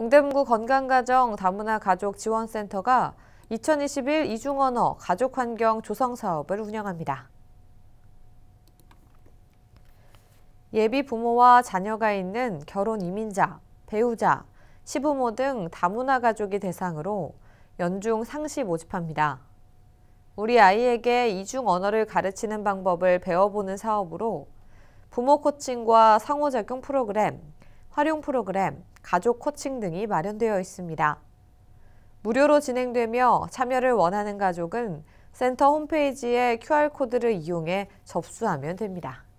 동대문구 건강가정 다문화 가족 지원센터가 2021 이중언어 가족환경 조성 사업을 운영합니다. 예비 부모와 자녀가 있는 결혼 이민자, 배우자, 시부모 등 다문화 가족이 대상으로 연중 상시 모집합니다. 우리 아이에게 이중 언어를 가르치는 방법을 배워보는 사업으로 부모 코칭과 상호작용 프로그램, 활용 프로그램, 가족 코칭 등이 마련되어 있습니다. 무료로 진행되며 참여를 원하는 가족은 센터 홈페이지에 QR코드를 이용해 접수하면 됩니다.